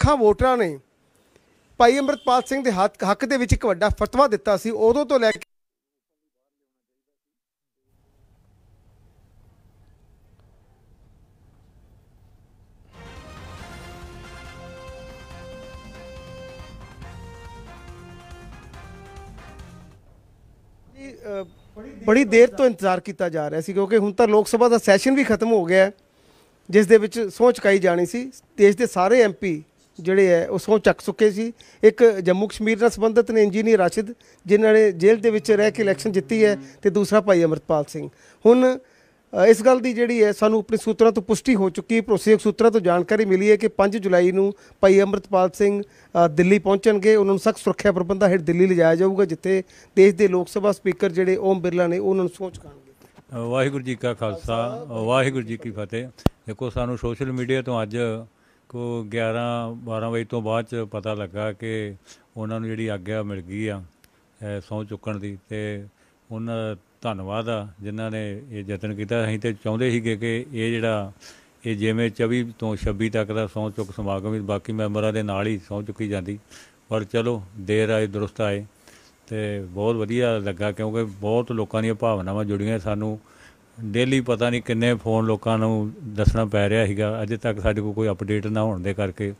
ਲੱਖਾਂ ਵੋਟਰਾਂ ਨੇ ਭਾਈ ਅਮਰਤਪਾਲ ਸਿੰਘ ਦੇ ਹੱਕ ਦੇ ਵਿੱਚ ਇੱਕ ਵੱਡਾ ਫਤਵਾ ਦਿੱਤਾ ਸੀ ਉਦੋਂ ਤੋਂ ਲੈ ਕੇ ਬੜੀ ਦੇਰ ਤੋਂ ਇੰਤਜ਼ਾਰ ਕੀਤਾ ਜਾ ਰਿਹਾ ਸੀ ਕਿਉਂਕਿ ਹੁਣ ਤਾਂ ਲੋਕ ਸਭਾ ਦਾ ਸੈਸ਼ਨ ਵੀ ਖਤਮ ਹੋ ਗਿਆ ਹੈ ਜਿਸ ਦੇ ਵਿੱਚ ਸੋਚ ਕਾਈ ਜਾਣੀ ਸੀ ਦੇਸ਼ ਦੇ ਸਾਰੇ ਐਮਪੀ ਜਿਹੜੇ ਐ ਉਹ ਚੱਕ ਸੁੱਕੇ ਸੀ ਇੱਕ ਜੰਮੂ ਕਸ਼ਮੀਰ ਨਾਲ ਸੰਬੰਧਿਤ ਨੇ ਇੰਜੀਨੀਅਰ ਰਾਸ਼ਿਦ ਜਿਨ੍ਹਾਂ ਨੇ ਜੇਲ੍ਹ ਦੇ ਵਿੱਚ ਰਹਿ ਕੇ ਇਲੈਕਸ਼ਨ ਜਿੱਤੀ ਹੈ ਤੇ ਦੂਸਰਾ ਭਾਈ ਅਮਰਪਾਲ ਸਿੰਘ ਹੁਣ ਇਸ ਗੱਲ ਦੀ ਜਿਹੜੀ ਹੈ ਸਾਨੂੰ ਆਪਣੇ ਸੂਤਰਾਂ ਤੋਂ ਪੁਸ਼ਟੀ ਹੋ ਚੁੱਕੀ ਹੈ ਭਰੋਸੇਯੋਗ ਸੂਤਰਾਂ ਤੋਂ ਜਾਣਕਾਰੀ ਮਿਲੀ ਹੈ ਕਿ 5 ਜੁਲਾਈ ਨੂੰ ਭਾਈ ਅਮਰਤਪਾਲ ਸਿੰਘ ਦਿੱਲੀ ਪਹੁੰਚਣਗੇ ਉਹਨਾਂ ਨੂੰ ਸਖਤ ਸੁਰੱਖਿਆ ਪ੍ਰਬੰਧਾਂ ਹੇਠ ਦਿੱਲੀ ਲਿਜਾਇਆ ਜਾਊਗਾ ਜਿੱਥੇ ਦੇਸ਼ ਦੇ ਲੋਕ ਸਭਾ ਸਪੀਕਰ ਜਿਹੜੇ ਓਮ ਬਿਰਲਾ ਨੇ ਉਹਨਾਂ ਨੂੰ ਸੋਚ ਕਰਨਗੇ ਵਾਹਿਗੁਰੂ ਜੀ ਕਾ ਖਾਲਸਾ ਵਾਹਿਗੁਰੂ ਜੀ ਕੀ ਫਤਿਹ ਦੇਖੋ ਸਾਨੂੰ ਸੋਸ਼ਲ ਮੀਡੀਆ ਤੋਂ ਅੱਜ ਕੋ 11 12 ਵਜੇ ਤੋਂ ਬਾਅਦ ਚ ਪਤਾ ਲੱਗਾ ਕਿ ਉਹਨਾਂ ਨੂੰ ਜਿਹੜੀ ਆਗਿਆ ਮਿਲ ਗਈ ਆ ਸੌ ਚੁੱਕਣ ਦੀ ਤੇ ਉਹਨਾਂ ਦਾ ਧੰਨਵਾਦ ਆ ਜਿਨ੍ਹਾਂ ਨੇ ਇਹ ਯਤਨ ਕੀਤਾ ਅਸੀਂ ਤੇ ਚਾਹੁੰਦੇ ਸੀਗੇ ਕਿ ਇਹ ਜਿਹੜਾ ਇਹ ਜਿਵੇਂ 24 ਤੋਂ 26 ਤੱਕ ਦਾ ਸੌ ਚੁੱਕ ਸਮਾਗਮ ਵੀ ਬਾਕੀ ਮੈਂਬਰਾਂ ਦੇ ਨਾਲ ਹੀ ਸੌ ਚੁੱਕੀ ਜਾਂਦੀ ਪਰ ਚਲੋ ਦੇਰ ਆਏ ਦਰਸਤ ਆਏ ਤੇ ਬਹੁਤ ਵਧੀਆ ਲੱਗਾ ਕਿਉਂਕਿ ਬਹੁਤ ਲੋਕਾਂ ਦੀਆਂ ਭਾਵਨਾਵਾਂ ਜੁੜੀਆਂ ਸਾਨੂੰ ਡੇਲੀ ਪਤਾ ਨਹੀਂ ਕਿੰਨੇ ਫੋਨ ਲੋਕਾਂ ਨੂੰ ਦੱਸਣਾ ਪੈ ਰਿਹਾ ਹੈਗਾ ਅਜੇ ਤੱਕ ਸਾਡੇ ਕੋਲ ਕੋਈ ਅਪਡੇਟ ਨਾ ਹੋਣ ਦੇ ਕਰਕੇ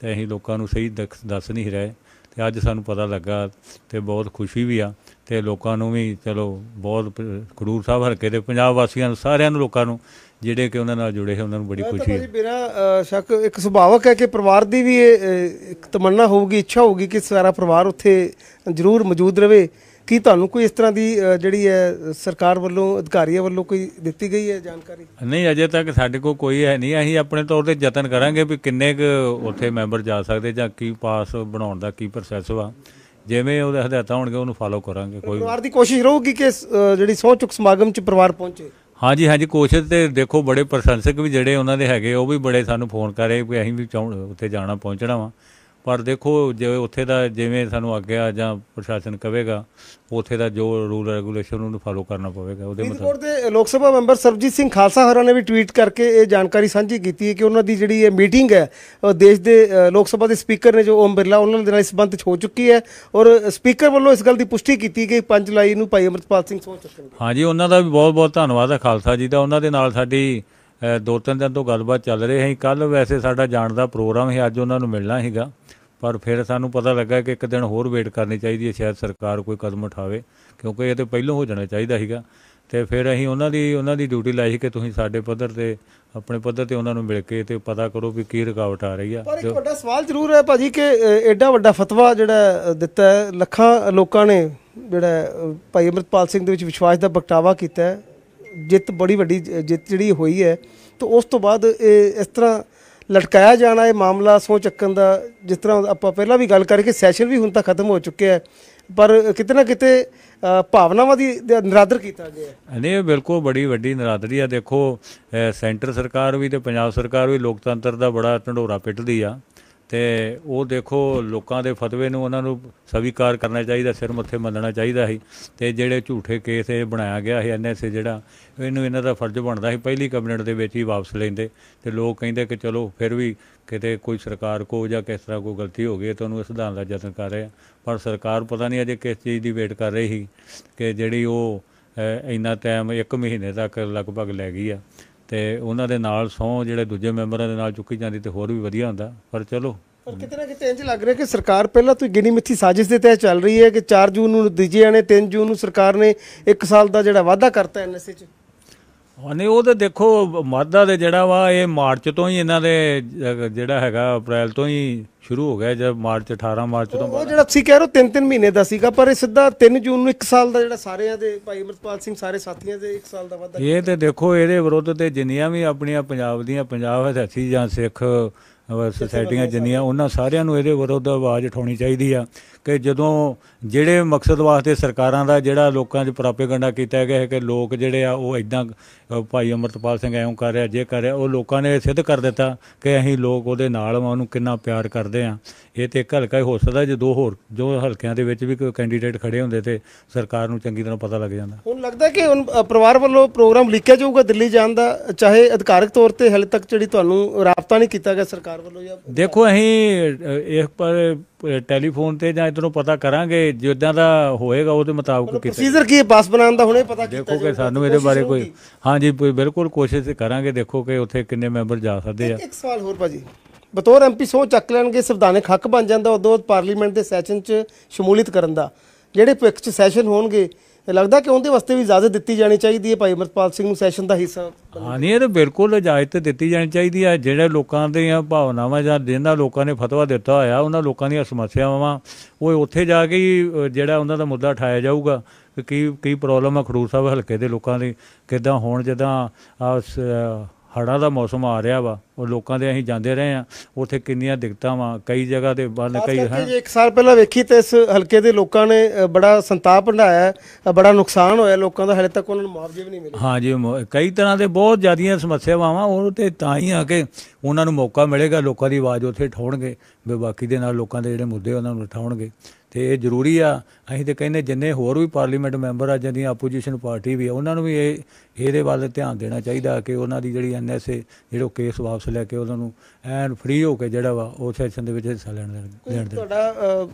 ਤੇ ਅਸੀਂ ਲੋਕਾਂ ਨੂੰ ਸਹੀ ਦੱਸ ਨਹੀਂ ਰਹੇ ਤੇ ਅੱਜ ਸਾਨੂੰ ਪਤਾ ਲੱਗਾ ਤੇ ਬਹੁਤ ਖੁਸ਼ੀ ਵੀ ਆ ਤੇ ਲੋਕਾਂ ਨੂੰ ਵੀ ਚਲੋ ਬਹੁਤ ਖਰੂਰ ਸਾਹਿਬ ਹਰਕੇ ਦੇ ਪੰਜਾਬ ਵਾਸੀਆਂ ਨੂੰ ਸਾਰਿਆਂ ਨੂੰ ਲੋਕਾਂ ਨੂੰ ਜਿਹੜੇ ਕਿ ਉਹਨਾਂ ਨਾਲ ਜੁੜੇ ਹੈ ਉਹਨਾਂ ਨੂੰ ਬੜੀ ਖੁਸ਼ੀ ਹੈ ਬਿਨਾਂ ਸ਼ੱਕ ਇੱਕ ਸੁਭਾਵਕ ਹੈ ਕਿ ਪਰਿਵਾਰ ਦੀ ਵੀ ਇੱਕ ਤਮੰਨਾ ਹੋਊਗੀ ਇੱਛਾ ਹੋਊਗੀ ਕਿ ਸਾਰਾ ਪਰਿਵਾਰ ਉੱਥੇ ਜ਼ਰੂਰ ਮੌਜੂਦ ਰਹੇ ਕੀ ਤੁਹਾਨੂੰ ਕੋਈ ਇਸ ਤਰ੍ਹਾਂ ਦੀ ਜਿਹੜੀ ਹੈ ਸਰਕਾਰ ਵੱਲੋਂ ਅਧਿਕਾਰੀਆਂ ਵੱਲੋਂ ਕੋਈ ਦਿੱਤੀ ਗਈ ਹੈ ਜਾਣਕਾਰੀ ਨਹੀਂ ਅਜੇ ਤੱਕ ਸਾਡੇ ਕੋਲ ਕੋਈ ਹੈ ਨਹੀਂ ਅਸੀਂ ਆਪਣੇ ਤੌਰ ਤੇ ਯਤਨ ਕਰਾਂਗੇ ਵੀ ਕਿੰਨੇ ਕੁ ਉੱਥੇ ਮੈਂਬਰ ਜਾ ਸਕਦੇ ਜਾਂ ਕੀ ਪਾਸ ਬਣਾਉਣ ਦਾ ਕੀ ਪ੍ਰੋਸੈਸ ਵਾ ਜਿਵੇਂ ਉਹਦੇ ਹਦਾਇਤਾਂ ਹੋਣਗੇ ਉਹਨੂੰ ਫਾਲੋ ਕਰਾਂਗੇ ਕੋਈ ਪਰਿਵਾਰ ਦੀ ਕੋਸ਼ਿਸ਼ ਰਹੂਗੀ ਕਿ ਜਿਹੜੀ ਸੌਚੁਕ ਚੁੱਕ ਸਮਾਗਮ 'ਚ ਪਰਿਵਾਰ ਪਹੁੰਚੇ ਹਾਂਜੀ ਹਾਂਜੀ ਕੋਸ਼ਿਸ਼ ਤੇ ਦੇਖੋ ਬੜੇ ਪ੍ਰਸ਼ੰਸਕ ਵੀ ਜਿਹੜੇ ਉਹਨਾਂ ਦੇ ਹੈਗੇ ਉਹ ਵੀ ਬੜੇ ਸਾਨੂੰ ਫੋਨ ਕਰ ਰਹੇ ਕਿ ਅਸੀਂ ਵੀ ਉੱਥੇ ਜਾਣਾ ਪਹੁੰਚਣਾ ਵਾ ਪਰ ਦੇਖੋ ਜੇ ਉੱਥੇ ਦਾ ਜਿਵੇਂ ਸਾਨੂੰ ਅੱਗੇ ਆ ਜਾਂ ਪ੍ਰਸ਼ਾਸਨ ਕਵੇਗਾ ਉੱਥੇ ਦਾ ਜੋ ਰੂਲ ਰੈਗੂਲੇਸ਼ਨ ਉਹਨੂੰ ਫਾਲੋ ਕਰਨਾ ਪਵੇਗਾ ਉਹਦੇ ਮਤਲਬ ਦੇ ਲੋਕ ਸਭਾ ਮੈਂਬਰ ਸਰਬਜੀਤ ਸਿੰਘ ਖਾਲਸਾ ਹੋਰਾਂ ਨੇ ਵੀ ਟਵੀਟ ਕਰਕੇ ਇਹ ਜਾਣਕਾਰੀ ਸਾਂਝੀ ਕੀਤੀ ਹੈ ਕਿ ਉਹਨਾਂ ਦੀ ਜਿਹੜੀ ਇਹ ਮੀਟਿੰਗ ਹੈ ਦੇਸ਼ ਦੇ ਲੋਕ ਸਭਾ ਦੇ ਸਪੀਕਰ ਨੇ ਜੋ ਓਮ ਬਿਰਲਾ ਉਹਨਾਂ ਦੇ ਨਾਲ ਸੰਬੰਧ ਹੋ ਚੁੱਕੀ ਹੈ ਔਰ ਸਪੀਕਰ ਵੱਲੋਂ ਇਸ ਗੱਲ ਦੀ ਪੁਸ਼ਟੀ ਕੀਤੀ ਕਿ 5 ਜੁਲਾਈ ਨੂੰ ਭਾਈ ਅਮਰਤਪਾਲ ਸਿੰਘ ਸੋਚ ਚੁੱਕੇ ਹਾਂਜੀ ਉਹਨਾਂ ਦਾ ਵੀ ਬਹੁਤ ਬਹੁਤ ਧੰਨਵਾਦ ਹੈ ਖਾਲਸਾ ਜੀ ਦਾ ਉਹਨਾਂ ਦੇ ਨਾਲ ਸਾਡੀ ਦੋ ਤਿੰਨ ਦਿਨ ਤੋਂ ਗੱਲਬਾਤ ਚੱਲ ਰਹੀ ਹੈ ਕੱਲ ਵੈਸੇ ਸਾਡਾ ਜਾਣ ਦਾ ਪ੍ਰੋਗਰਾਮ ਸੀ ਅੱਜ ਉਹਨਾਂ ਨੂੰ ਮਿਲਣਾ ਸੀਗਾ ਪਰ ਫਿਰ ਸਾਨੂੰ ਪਤਾ ਲੱਗਾ ਕਿ ਇੱਕ ਦਿਨ ਹੋਰ ਵੇਟ ਕਰਨੀ ਚਾਹੀਦੀ ਹੈ ਸ਼ਾਇਦ ਸਰਕਾਰ ਕੋਈ ਕਦਮ ਉਠਾਵੇ ਕਿਉਂਕਿ ਇਹ ਤੇ ਪਹਿਲਾਂ ਹੋ ਜਾਣਾ ਚਾਹੀਦਾ ਸੀਗਾ ਤੇ ਫਿਰ ਅਸੀਂ ਉਹਨਾਂ ਦੀ ਉਹਨਾਂ ਦੀ ਡਿਊਟੀ ਲਾਈ ਕਿ ਤੁਸੀਂ ਸਾਡੇ ਪੱਧਰ ਤੇ ਆਪਣੇ ਪੱਧਰ ਤੇ ਉਹਨਾਂ ਨੂੰ ਮਿਲ ਕੇ ਤੇ ਪਤਾ ਕਰੋ ਵੀ ਕੀ ਰੁਕਾਵਟ ਆ ਰਹੀ ਆ ਪਰ ਇੱਕ ਵੱਡਾ ਸਵਾਲ ਜ਼ਰੂਰ ਹੈ ਭਾਜੀ ਕਿ ਐਡਾ ਵੱਡਾ ਫਤਵਾ ਜਿਹੜਾ ਦਿੱਤਾ ਹੈ ਲੱਖਾਂ ਲੋਕਾਂ ਨੇ ਜਿਹੜਾ ਭਾਈ ਅਮਰਪਾਲ ਸਿੰਘ ਦੇ ਵਿੱਚ ਵਿਸ਼ਵਾਸ ਦਾ ਬਖਟਾਵਾ ਕੀਤਾ ਹੈ ਜਿੱਤ ਬੜੀ ਵੱਡੀ ਜਿੱਤ ਜਿਹੜੀ ਹੋਈ ਹੈ ਤਾਂ ਉਸ ਤੋਂ ਬਾਅਦ ਇਹ ਇਸ ਤਰ੍ਹਾਂ ਲਟਕਾਇਆ ਜਾਣਾ ਇਹ ਮਾਮਲਾ ਸੋ ਚੱਕਣ ਦਾ ਜਿਸ ਤਰ੍ਹਾਂ ਆਪਾਂ ਪਹਿਲਾਂ ਵੀ ਗੱਲ ਕਰਕੇ ਸੈਸ਼ਨ ਵੀ ਹੁਣ ਤਾਂ ਖਤਮ ਹੋ ਚੁੱਕਿਆ ਹੈ ਪਰ ਕਿਤੇ ਨਾ ਕਿਤੇ ਭਾਵਨਾਵਾਂ ਦੀ ਨਰਾਦਰ ਕੀਤਾ ਗਿਆ ਨਹੀਂ ਬਿਲਕੁਲ ਬੜੀ ਵੱਡੀ ਨਰਾਦਰੀ ਆ ਦੇਖੋ ਸੈਂਟਰ ਸਰਕਾਰ ਵੀ ਤੇ ਪੰਜਾਬ ਸਰਕਾਰ ਵੀ ਲੋਕਤੰਤਰ ਦਾ ਬੜਾ ਢੰਡੋਰਾ ਪਿੱਟਦੀ ਆ ਤੇ ਉਹ ਦੇਖੋ ਲੋਕਾਂ ਦੇ ਫਤਵੇ ਨੂੰ ਉਹਨਾਂ ਨੂੰ ਸਵੀਕਾਰ ਕਰਨਾ ਚਾਹੀਦਾ ਸਿਰ ਮੱਥੇ ਮੰਨਣਾ ਚਾਹੀਦਾ ਸੀ ਤੇ ਜਿਹੜੇ ਝੂਠੇ ਕੇਸ ਇਹ ਬਣਾਇਆ ਗਿਆ ਸੀ ਐਨਐਸਏ ਜਿਹੜਾ ਇਹਨੂੰ ਇਹਨਾਂ ਦਾ ਫਰਜ਼ ਬਣਦਾ ਸੀ ਪਹਿਲੀ ਕੈਬਨਿਟ ਦੇ ਵਿੱਚ ਹੀ ਵਾਪਸ ਲੈਂਦੇ ਤੇ ਲੋਕ ਕਹਿੰਦੇ ਕਿ ਚਲੋ ਫਿਰ ਵੀ ਕਿਤੇ ਕੋਈ ਸਰਕਾਰ ਕੋ ਜਾਂ ਕਿਸ ਤਰ੍ਹਾਂ ਕੋਈ ਗਲਤੀ ਹੋ ਗਈ ਤਾਂ ਉਹਨੂੰ ਇਸ ਦਾ ਯਤਨ ਕਰ ਰਹੇ ਪਰ ਸਰਕਾਰ ਪਤਾ ਨਹੀਂ ਅਜੇ ਕਿਸ ਚੀਜ਼ ਦੀ ਵੇਟ ਕਰ ਰਹੀ ਸੀ ਕਿ ਜਿਹੜੀ ਉਹ ਇੰਨਾ ਟਾਈਮ 1 ਮਹੀਨੇ ਤੱਕ ਲਗਭਗ ਲੱਗ ਗਈ ਆ ਤੇ ਉਹਨਾਂ ਦੇ ਨਾਲ ਸੌ ਜਿਹੜੇ ਦੂਜੇ ਮੈਂਬਰਾਂ ਦੇ ਨਾਲ ਚੁੱਕੀ ਜਾਂਦੀ ਤੇ ਹੋਰ ਵੀ ਵਧੀਆ ਹੁੰਦਾ ਪਰ ਚਲੋ ਪਰ ਕਿਤੇ ਨਾ ਕਿਤੇ ਇੰਜ ਲੱਗ ਰਿਹਾ ਕਿ ਸਰਕਾਰ ਪਹਿਲਾਂ ਤੋਂ ਗਿਣੀ ਮਿੱਥੀ ਸਾਜ਼ਿਸ਼ ਦੇ ਤਹਿਤ ਚੱਲ ਰਹੀ ਹੈ ਕਿ 4 ਜੂਨ ਨੂੰ ਦਿੱਜੀਆਂ ਆਣੇ 3 ਜੂਨ ਨੂੰ ਸਰਕਾਰ ਨੇ 1 ਸਾਲ ਦਾ ਜਿਹੜਾ ਵਾਅਦਾ ਕਰਤਾ ਐਨਐਸਏ ਚ ਹਾਂਜੀ ਉਹ ਤਾਂ ਦੇਖੋ ਮਾਦਾ ਦੇ ਜਿਹੜਾ ਵਾ ਇਹ ਮਾਰਚ ਤੋਂ ਹੀ ਇਹਨਾਂ ਦੇ ਜਿਹੜਾ ਹੈਗਾ ਅਪ੍ਰੈਲ ਤੋਂ ਹੀ ਸ਼ੁਰੂ ਹੋ ਗਿਆ ਜਦ ਮਾਰਚ 18 ਮਾਰਚ ਤੋਂ ਉਹ ਜਿਹੜਾ ਤੁਸੀਂ ਕਹਿ ਰਹੇ ਹੋ ਤਿੰਨ ਤਿੰਨ ਮਹੀਨੇ ਦਾ ਸੀਗਾ ਪਰ ਇਹ ਸਿੱਧਾ 3 ਜੂਨ ਨੂੰ 1 ਸਾਲ ਦਾ ਜਿਹੜਾ ਸਾਰਿਆਂ ਦੇ ਭਾਈ ਅਮਰਪਾਲ ਸਿੰਘ ਸਾਰੇ ਸਾਥੀਆਂ ਦੇ 1 ਸਾਲ ਦਾ ਵਾਅਦਾ ਇਹ ਤੇ ਦੇਖੋ ਇਹਦੇ ਵਿਰੋਧ ਤੇ ਜਿੰਨੀਆਂ ਵੀ ਆਪਣੀਆਂ ਪੰਜਾਬ ਦੀਆਂ ਪੰਜਾਬ ਹਥਿਆਤੀ ਜਾਂ ਸਿੱਖ ਸੋਸਾਇਟੀਆਂ ਜਿੰਨੀਆਂ ਉਹਨਾਂ ਸਾਰਿਆਂ ਨੂੰ ਇਹਦੇ ਵਿਰੋਧ ਆਵਾਜ਼ ਉਠਾਉਣੀ ਚਾਹੀਦੀ ਆ ਕਿ ਜਦੋਂ ਜਿਹੜੇ ਮਕਸਦ ਵਾਸਤੇ ਸਰਕਾਰਾਂ ਦਾ ਜਿਹੜਾ ਲੋਕਾਂ 'ਚ ਪ੍ਰਾਪੇਗੰਡਾ ਕੀਤਾ ਗਿਆ ਹੈ ਕਿ ਲੋਕ ਜਿਹੜੇ ਆ ਉਹ ਇਦਾਂ ਭਾਈ ਅਮਰਤਪਾਲ ਸਿੰਘ ਐਉਂ ਕਰ ਰਿਹਾ ਜੇ ਕਰ ਰਿਹਾ ਉਹ ਲੋਕਾਂ ਨੇ ਸਿੱਧ ਕਰ ਦਿੱਤਾ ਕਿ ਅਸੀਂ ਲੋਕ ਉਹਦੇ ਨਾਲ ਆ ਉਹਨੂੰ ਕਿੰਨਾ ਪਿਆਰ ਕਰਦੇ ਆ ਇਹ ਤੇ ਇੱਕ ਹਲਕਾ ਹੀ ਹੋ ਸਕਦਾ ਜੇ ਦੋ ਹੋਰ ਜੋ ਹਲਕਿਆਂ ਦੇ ਵਿੱਚ ਵੀ ਕੋਈ ਕੈਂਡੀਡੇਟ ਖੜੇ ਹੁੰਦੇ ਤੇ ਸਰਕਾਰ ਨੂੰ ਚੰਗੀ ਤਰ੍ਹਾਂ ਪਤਾ ਲੱਗ ਜਾਂਦਾ ਹੁਣ ਲੱਗਦਾ ਕਿ ਹੁਣ ਪਰਿਵਾਰ ਵੱਲੋਂ ਪ੍ਰੋਗਰਾਮ ਲਿਖਿਆ ਜਾਊਗਾ ਦਿੱਲੀ ਜਾਣ ਦਾ ਚਾਹੇ ਅਧਿਕਾਰਕ ਤੌਰ ਤੇ ਹਲੇ ਤੱਕ ਜਿਹੜੀ ਤੁਹਾਨੂੰ ਰਾਬਤਾ ਨਹੀਂ ਕੀਤਾ ਗਿਆ ਸਰਕਾਰ ਸਰਕਾਰ ਵੱਲੋਂ ਜਾਂ ਦੇਖੋ ਅਸੀਂ ਇਸ ਪਰ ਟੈਲੀਫੋਨ ਤੇ ਜਾਂ ਇਧਰੋਂ ਪਤਾ ਕਰਾਂਗੇ ਜਿੱਦਾਂ ਦਾ ਹੋਏਗਾ ਉਹਦੇ ਮੁਤਾਬਕ ਕੀਤਾ ਪ੍ਰੋਸੀਜਰ ਕੀ ਪਾਸ ਬਣਾਉਣ ਦਾ ਹੁਣੇ ਪਤਾ ਦੇਖੋ ਕਿ ਸਾਨੂੰ ਇਹਦੇ ਬਾਰੇ ਕੋਈ ਹਾਂਜੀ ਬਿਲਕੁਲ ਕੋਸ਼ਿਸ਼ ਕਰਾਂਗੇ ਦੇਖੋ ਕਿ ਉੱਥੇ ਕਿੰਨੇ ਮੈਂਬਰ ਜਾ ਸਕਦੇ ਆ ਇੱਕ ਸਵਾਲ ਹੋਰ ਭਾਜੀ ਬਤੌਰ ਐਮਪੀ ਸੋ ਚੱਕ ਲੈਣਗੇ ਸੰਵਿਧਾਨਕ ਹੱਕ ਬਣ ਜਾਂਦਾ ਉਦੋਂ ਪਾਰਲੀਮੈਂਟ ਦੇ ਸੈਸ਼ਨ 'ਚ ਸ਼ਮੂਲੀਅਤ ਕਰਨ ਦਾ ਜਿਹੜੇ ਭਵਿੱਖ 'ਚ ਸੈਸ਼ਨ ਹੋਣਗੇ ਤੇ ਲੱਗਦਾ ਕਿ ਉਹਦੇ ਵਾਸਤੇ ਵੀ ਇਜਾਜ਼ਤ ਦਿੱਤੀ ਜਾਣੀ ਚਾਹੀਦੀ ਹੈ ਭਾਈ ਅਮਰਪਾਲ ਸਿੰਘ ਨੂੰ ਸੈਸ਼ਨ ਦਾ ਹਿੱਸਾ ਹਾਂ ਨਹੀਂ ਇਹ ਤਾਂ ਬਿਲਕੁਲ ਇਜਾਜ਼ਤ ਦਿੱਤੀ ਜਾਣੀ ਚਾਹੀਦੀ ਹੈ ਜਿਹੜੇ ਲੋਕਾਂ ਆ ਭਾਵਨਾਵਾਂ ਜਾਂ ਦਾ ਲੋਕਾਂ ਨੇ ਫਤਵਾ ਦਿੱਤਾ ਹੋਇਆ ਉਹਨਾਂ ਲੋਕਾਂ ਦੀਆਂ ਸਮੱਸਿਆਵਾਂ ਉਹ ਉੱਥੇ ਜਾ ਕੇ ਹੀ ਜਿਹੜਾ ਉਹਨਾਂ ਦਾ ਮੁੱਦਾ ਠਾਇਆ ਜਾਊਗਾ ਕਿ ਕੀ ਕੀ ਪ੍ਰੋਬਲਮ ਆ ਖਰੂਰ ਸਾਹਿਬ ਹਲਕੇ ਦੇ ਲੋਕਾਂ ਦੀ ਕਿਦਾਂ ਹੋਣ ਜਦਾਂ ਹੜਾਂ ਦਾ ਮੌਸਮ ਆ ਰਿਹਾ ਵਾ ਉਹ ਲੋਕਾਂ ਦੇ ਅਸੀਂ ਜਾਂਦੇ ਰਹੇ ਆ ਉੱਥੇ ਕਿੰਨੀਆਂ ਦਿੱਕਤਾਂ ਵਾ ਕਈ ਜਗ੍ਹਾ ਤੇ ਬੰਦ ਕਈ ਹਾਂ ਇੱਕ ਸਾਲ ਪਹਿਲਾਂ ਵੇਖੀ ਤੇ ਇਸ ਹਲਕੇ ਦੇ ਲੋਕਾਂ ਨੇ ਬੜਾ ਸੰਤਾਪ ਭੰਡਾਇਆ ਬੜਾ ਨੁਕਸਾਨ ਹੋਇਆ ਲੋਕਾਂ ਦਾ ਹਲੇ ਤੱਕ ਉਹਨਾਂ ਨੂੰ ਮੁਆਵਜ਼ੇ ਵੀ ਨਹੀਂ ਮਿਲੇ ਹਾਂ ਜੀ ਕਈ ਤਰ੍ਹਾਂ ਦੇ ਬਹੁਤ ਜ਼ਿਆਦੀਆਂ ਸਮੱਸਿਆਵਾਂ ਵਾ ਉਹ ਤੇ ਤਾਂ ਹੀ ਆ ਕੇ ਉਹਨਾਂ ਨੂੰ ਮੌਕਾ ਮਿਲੇਗਾ ਲੋਕਾਂ ਦੀ ਆਵਾਜ਼ ਉੱਥੇ ਠਾਉਣਗੇ ਵੀ ਬਾਕੀ ਦੇ ਨਾਲ ਲੋਕਾਂ ਦੇ ਜਿਹੜੇ ਮੁੱਦੇ ਉਹਨਾਂ ਨੂੰ ਉਠਾਉਣਗੇ ਤੇ ਇਹ ਜ਼ਰੂਰੀ ਆ ਅਸੀਂ ਤੇ ਕਹਿੰਦੇ ਜਿੰਨੇ ਹੋਰ ਵੀ ਪਾਰਲੀਮੈਂਟ ਮੈਂਬਰ ਆ ਜਾਂਦੀਆਂ ਆਪੋਜੀਸ਼ਨ ਪਾਰਟੀ ਵੀ ਆ ਉਹਨਾਂ ਨੂੰ ਵੀ ਇਹ ਇਹਦੇ ਵੱਲ ਧਿਆਨ ਦੇਣਾ ਚਾਹੀਦਾ ਕਿ ਉਹਨਾਂ ਦੀ ਜਿਹੜੀ ਐਨਐਸਏ ਜਿਹੜੋ ਕੇਸ ਵਾਪਸ ਲੈ ਕੇ ਉਹਨਾਂ ਨੂੰ ਐਨ ਫ੍ਰੀ ਹੋ ਕੇ ਜਿਹੜਾ ਵਾ ਉਹ ਸੈਸ਼ਨ ਦੇ ਵਿੱਚ ਹਿੱਸਾ ਲੈਣ ਦੇਣ ਦੇ ਤੁਹਾਡਾ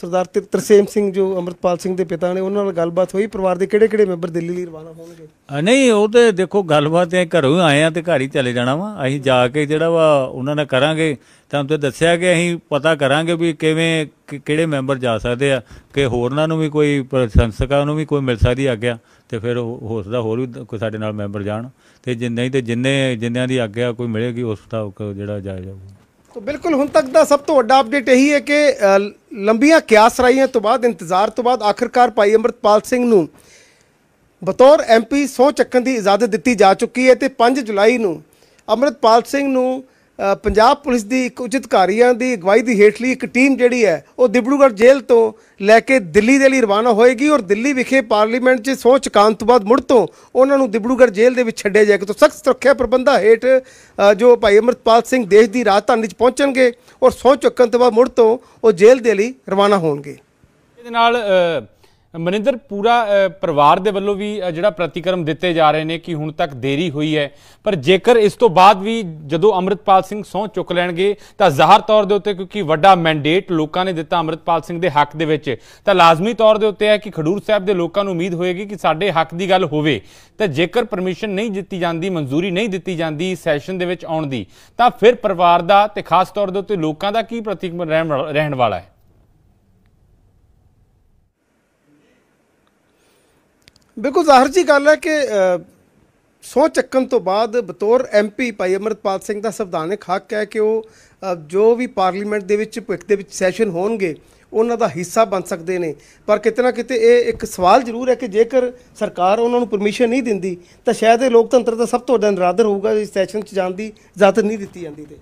ਸਰਦਾਰ ਤਰਸੇਮ ਸਿੰਘ ਜੋ ਅਮਰਤਪਾਲ ਸਿੰਘ ਦੇ ਪਿਤਾ ਨੇ ਉਹਨਾਂ ਨਾਲ ਗੱਲਬਾਤ ਹੋਈ ਪਰਿਵਾਰ ਦੇ ਕਿਹੜੇ ਕਿਹੜੇ ਮੈਂਬਰ ਦਿੱਲੀ ਲਈ ਰਵਾਨਾ ਹੋਣਗੇ ਨਹੀਂ ਉਹ ਤੇ ਦੇਖੋ ਗੱਲਬਾਤ ਐ ਘਰੋਂ ਆਏ ਆ ਤੇ ਘਰ ਹੀ ਚਲੇ ਜਾਣਾ ਵਾ ਅਸੀਂ ਜਾ ਕੇ ਜਿਹੜਾ ਵਾ ਉਹਨਾਂ ਨਾਲ ਕਰਾਂਗੇ ਤਾਂ ਤੇ ਦੱਸਿਆ ਕਿ ਅਸੀਂ ਪਤਾ ਕਰਾਂਗੇ ਵੀ ਕਿਵੇਂ ਕਿਹੜੇ ਮੈਂਬਰ ਜਾ ਸਕਦੇ ਆ ਕਿ ਹੋਰਨਾਂ ਨੂੰ ਵੀ ਕੋਈ ਪ੍ਰਸ਼ੰਸਕਾਂ ਨੂੰ ਵੀ ਕੋਈ ਮਿਲ ਸਕਦੀ ਆਗਿਆ ਤੇ ਫਿਰ ਹੋ ਸਕਦਾ ਹੋਰ ਵੀ ਕੋਈ ਸਾਡੇ ਨਾਲ ਮੈਂਬਰ ਜਾਣ ਤੇ ਜੇ ਨਹੀਂ ਤੇ ਜਿੰਨੇ ਜਿੰਨਿਆਂ ਦੀ ਆਗਿਆ ਕੋਈ ਮਿਲੇਗੀ ਉਸ ਦਾ ਜਿਹੜਾ ਜਾ ਜਾਊਗਾ ਤੋ ਬਿਲਕੁਲ ਹੁਣ ਤੱਕ ਦਾ ਸਭ ਤੋਂ ਵੱਡਾ ਅਪਡੇਟ ਇਹੀ ਹੈ ਕਿ ਲੰਬੀਆਂ ਕਿਆਸ ਰਾਈਆਂ ਤੋਂ ਬਾਅਦ ਇੰਤਜ਼ਾਰ ਤੋਂ ਬਾਅਦ ਆਖਰਕਾਰ ਭਾਈ ਅਮਰਤਪਾਲ ਸਿੰਘ ਨੂੰ ਬਤੌਰ ਐਮਪੀ ਸੋ ਚੱਕਣ ਦੀ ਇਜਾਜ਼ਤ ਦਿੱਤੀ ਜਾ ਚੁੱਕੀ ਹੈ ਤੇ 5 ਜੁਲਾਈ ਨੂੰ ਅਮਰਤਪਾਲ ਸਿੰਘ ਨੂੰ ਪੰਜਾਬ ਪੁਲਿਸ ਦੀ ਇੱਕ ਉਚਿਤ ਅਧਿਕਾਰੀਆਂ ਦੀ ਅਗਵਾਈ ਦੀ ਹੇਠਲੀ ਇੱਕ ਟੀਮ ਜਿਹੜੀ ਹੈ ਉਹ ਦਿਬੜੂਗੜ ਜੇਲ੍ਹ ਤੋਂ ਲੈ ਕੇ ਦਿੱਲੀ ਦੇ ਲਈ ਰਵਾਨਾ ਹੋਏਗੀ ਔਰ ਦਿੱਲੀ ਵਿਖੇ ਪਾਰਲੀਮੈਂਟ 'ਚ ਸੋਚ ਕਾਂਤ ਤੋਂ ਬਾਅਦ ਮੁੜ ਤੋਂ ਉਹਨਾਂ ਨੂੰ ਦਿਬੜੂਗੜ ਜੇਲ੍ਹ ਦੇ ਵਿੱਚ ਛੱਡਿਆ ਜਾਏਗਾ ਤਾਂ ਸਖਤ ਸੁਰੱਖਿਆ ਪ੍ਰਬੰਧਾ ਹੇਠ ਜੋ ਭਾਈ ਅਮਰਪਾਲ ਸਿੰਘ ਦੇਸ਼ ਦੀ ਰਾਜਧਾਨੀ 'ਚ ਪਹੁੰਚਣਗੇ ਔਰ ਸੋਚ ਚੱਕਣ ਤੋਂ ਬਾਅਦ ਮੁੜ ਤੋਂ ਉਹ ਜੇਲ੍ਹ ਦੇ ਲਈ ਰਵਾਨਾ ਹੋਣਗੇ ਇਹਦੇ ਨਾਲ ਮਨਿੰਦਰ ਪੂਰਾ ਪਰਿਵਾਰ ਦੇ ਵੱਲੋਂ ਵੀ ਜਿਹੜਾ ਪ੍ਰਤੀਕਰਮ ਦਿੱਤੇ ਜਾ ਰਹੇ ਨੇ ਕਿ ਹੁਣ ਤੱਕ ਦੇਰੀ ਹੋਈ ਹੈ ਪਰ ਜੇਕਰ ਇਸ ਤੋਂ ਬਾਅਦ ਵੀ ਜਦੋਂ ਅਮਰਿਤਪਾਲ ਸਿੰਘ ਸੌਂ ਚੁੱਕ ਲੈਣਗੇ ਤਾਂ ਜ਼ਾਹਰ ਤੌਰ ਦੇ ਉੱਤੇ ਕਿਉਂਕਿ ਵੱਡਾ ਮੈਂਡੇਟ ਲੋਕਾਂ ਨੇ ਦਿੱਤਾ ਅਮਰਿਤਪਾਲ ਸਿੰਘ ਦੇ ਹੱਕ ਦੇ ਵਿੱਚ ਤਾਂ ਲਾਜ਼ਮੀ ਤੌਰ ਦੇ ਉੱਤੇ ਹੈ ਕਿ ਖਡੂਰ ਸਾਹਿਬ ਦੇ ਲੋਕਾਂ ਨੂੰ ਉਮੀਦ ਹੋਏਗੀ ਕਿ ਸਾਡੇ ਹੱਕ ਦੀ ਗੱਲ ਹੋਵੇ ਤਾਂ ਜੇਕਰ ਪਰਮਿਸ਼ਨ ਨਹੀਂ ਦਿੱਤੀ ਜਾਂਦੀ ਮਨਜ਼ੂਰੀ ਨਹੀਂ ਦਿੱਤੀ ਜਾਂਦੀ ਸੈਸ਼ਨ ਦੇ ਵਿੱਚ ਆਉਣ ਦੀ ਤਾਂ ਫਿਰ ਪਰਿਵਾਰ ਦਾ ਤੇ ਖਾਸ ਤੌਰ ਦੇ ਉੱਤੇ ਲੋਕਾਂ ਦਾ ਕੀ ਪ੍ਰਤੀਕਰਮ ਰਹਿਣ ਵਾਲਾ ਹੈ ਬਿਲਕੁਲ ਜ਼ਾਹਰ ਜੀ ਗੱਲ ਹੈ ਕਿ ਸੋ ਚੱਕਣ ਤੋਂ ਬਾਅਦ ਬਤੌਰ ਐਮਪੀ ਭਾਈ ਅਮਰਪਾਲ ਸਿੰਘ ਦਾ ਸੰਵਿਧਾਨਕ ਹੱਕ ਹੈ ਕਿ ਉਹ ਜੋ ਵੀ ਪਾਰਲੀਮੈਂਟ ਦੇ ਵਿੱਚ ਭਵਿੱਖ ਦੇ ਵਿੱਚ ਸੈਸ਼ਨ ਹੋਣਗੇ ਉਹਨਾਂ ਦਾ ਹਿੱਸਾ ਬਣ ਸਕਦੇ ਨੇ ਪਰ ਕਿਤੇ ਨਾ ਕਿਤੇ ਇਹ ਇੱਕ ਸਵਾਲ ਜ਼ਰੂਰ ਹੈ ਕਿ ਜੇਕਰ ਸਰਕਾਰ ਉਹਨਾਂ ਨੂੰ ਪਰਮਿਸ਼ਨ ਨਹੀਂ ਦਿੰਦੀ ਤਾਂ ਸ਼ਾਇਦ ਇਹ ਲੋਕਤੰਤਰ ਦਾ ਸਭ ਤੋਂ ਵੱਡਾ ਨਰਾਦਰ ਹੋਊਗਾ ਇਸ ਸੈਸ਼ਨ 'ਚ ਜਾਣ ਦੀ ਇਜਾਜ਼ਤ ਨਹੀਂ ਦਿੱਤੀ ਜਾਂਦੀ ਤੇ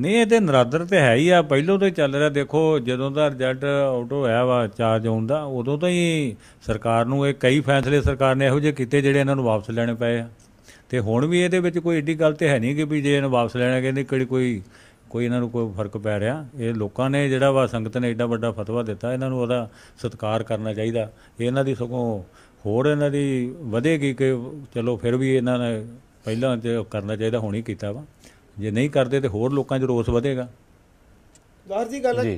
ਨਹੀਂ ਇਹ ਤੇ ਨਰਾਦਰ ਤੇ ਹੈ ਹੀ ਆ ਪਹਿਲੋਂ ਤੋਂ ਹੀ ਚੱਲ ਰਿਹਾ ਦੇਖੋ ਜਦੋਂ ਦਾ ਰਿਜ਼ਲਟ ਆਊਟ ਹੋਇਆ ਵਾ ਚਾਰਜ ਆਉਣ ਦਾ ਉਦੋਂ ਤੋਂ ਹੀ ਸਰਕਾਰ ਨੂੰ ਇਹ ਕਈ ਫੈਸਲੇ ਸਰਕਾਰ ਨੇ ਇਹੋ ਜਿਹੇ ਕੀਤੇ ਜਿਹੜੇ ਇਹਨਾਂ ਨੂੰ ਵਾਪਸ ਲੈਣੇ ਪਏ ਆ ਤੇ ਹੁਣ ਵੀ ਇਹਦੇ ਵਿੱਚ ਕੋਈ ਏਡੀ ਗੱਲ ਤੇ ਹੈ ਨਹੀਂ ਕਿ ਵੀ ਜੇ ਇਹਨਾਂ ਵਾਪਸ ਲੈਣਾ ਕਹਿੰਦੇ ਕਿਹੜੀ ਕੋਈ ਕੋਈ ਇਹਨਾਂ ਨੂੰ ਕੋਈ ਫਰਕ ਪੈ ਰਿਹਾ ਇਹ ਲੋਕਾਂ ਨੇ ਜਿਹੜਾ ਵਾ ਸੰਗਤ ਨੇ ਏਡਾ ਵੱਡਾ ਫਤਵਾ ਦਿੱਤਾ ਇਹਨਾਂ ਨੂੰ ਉਹਦਾ ਸਤਿਕਾਰ ਕਰਨਾ ਚਾਹੀਦਾ ਇਹਨਾਂ ਦੀ ਸਗੋਂ ਹੋਰ ਇਹਨਾਂ ਦੀ ਵਧੇਗੀ ਕਿ ਚਲੋ ਫਿਰ ਵੀ ਇਹਨਾਂ ਨੇ ਪਹਿਲਾਂ ਤੇ ਕਰਨਾ ਚਾਹੀਦਾ ਹੁਣ ਹੀ ਕੀਤਾ ਵਾ ਜੇ ਨਹੀਂ ਕਰਦੇ ਤੇ ਹੋਰ ਲੋਕਾਂ 'ਚ ਰੋਸ ਵਧੇਗਾ ਜ਼ਾਹਰ ਜੀ ਗੱਲ ਹੈ ਜੀ।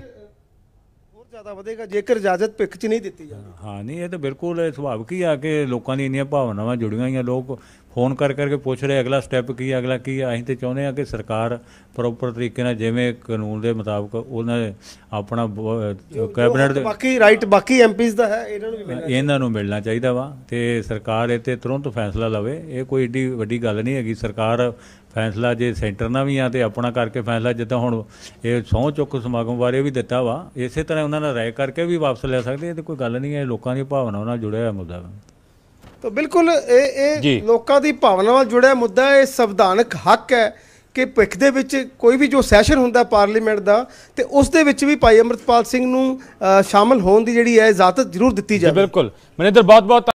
ਹੋਰ ਜ਼ਿਆਦਾ ਵਧੇਗਾ ਜੇਕਰ ਇਜਾਜ਼ਤ ਪਿੱਖ 'ਚ ਨਹੀਂ ਦਿੱਤੀ ਜਾਂਦੀ ਹਾਂ ਨਹੀਂ ਇਹ ਤਾਂ ਬਿਲਕੁਲ ਇਹ ਹੀ ਆ ਕਿ ਲੋਕਾਂ ਦੀ ਇੰਨੀਆਂ ਭਾਵਨਾਵਾਂ ਜੁੜੀਆਂ ਹੋਈਆਂ ਲੋਕ ਫੋਨ ਕਰ ਕਰਕੇ ਪੁੱਛ ਰਹੇ ਅਗਲਾ ਸਟੈਪ ਕੀ ਹੈ, ਅਗਲਾ ਕੀ ਹੈ। ਅਸੀਂ ਤੇ ਚਾਹੁੰਦੇ ਆ ਕਿ ਸਰਕਾਰ ਪ੍ਰੋਪਰ ਤਰੀਕੇ ਨਾਲ ਜਿਵੇਂ ਕਾਨੂੰਨ ਦੇ ਮੁਤਾਬਕ ਉਹਨਾਂ ਨੇ ਆਪਣਾ ਕੈਬਨਟ ਕੈਬਨਿਟ ਦੇ ਬਾਕੀ ਰਾਈਟ ਬਾਕੀ ਐਮਪੀਜ਼ ਦਾ ਹੈ ਇਹਨਾਂ ਨੂੰ ਵੀ ਮਿਲਣਾ ਇਹਨਾਂ ਨੂੰ ਮਿਲਣਾ ਚਾਹੀਦਾ ਵਾ ਤੇ ਸਰਕਾਰ ਇਹ ਤੇ ਤੁਰੰਤ ਫੈਸਲਾ ਲਵੇ ਇਹ ਕੋਈ ਏਡੀ ਵੱਡੀ ਗੱਲ ਨਹੀਂ ਹੈਗੀ ਸਰਕਾਰ ਫੈਸਲਾ ਜੇ ਸੈਂਟਰ ਨਾਲ ਵੀ ਆ ਤੇ ਆਪਣਾ ਕਰਕੇ ਫੈਸਲਾ ਜਿੱਦਾਂ ਹੁਣ ਇਹ ਸੌਂ ਚੁੱਕ ਸਮਾਗਮ ਬਾਰੇ ਵੀ ਦਿੱਤਾ ਵਾ ਇਸੇ ਤਰ੍ਹਾਂ ਉਹਨਾਂ ਨਾਲ ਰਾਏ ਕਰਕੇ ਵੀ ਵਾਪਸ ਲੈ ਸਕਦੇ ਇਹ ਤੇ ਕੋਈ ਗੱਲ ਨਹੀਂ ਹੈ ਲੋਕਾਂ ਦੀ ਭਾਵਨਾ ਨਾਲ ਜੁੜਿਆ ਹੋਇਆ ਮੁੱਦਾ ਤਾਂ ਬਿਲਕੁਲ ਇਹ ਇਹ ਲੋਕਾਂ ਦੀ ਭਾਵਨਾ ਨਾਲ ਜੁੜਿਆ ਮੁੱਦਾ ਇਹ ਸੰਵਿਧਾਨਕ ਹੱਕ ਹੈ ਕਿ ਭਿੱਖ ਦੇ ਵਿੱਚ ਕੋਈ ਵੀ ਜੋ ਸੈਸ਼ਨ ਹੁੰਦਾ ਪਾਰਲੀਮੈਂਟ ਦਾ ਤੇ ਉਸ ਦੇ ਵਿੱਚ ਵੀ ਭਾਈ ਅਮਰਤਪਾਲ ਸਿੰਘ ਨੂੰ ਸ਼ਾਮਲ ਹੋਣ ਦੀ ਜਿਹੜੀ ਹੈ ਇਜਾਜ਼ਤ ਜ਼ਰੂਰ ਦਿੱਤੀ ਜਾਵੇ ਬਿਲਕੁਲ ਇਧਰ ਬਹੁਤ ਬਹੁਤ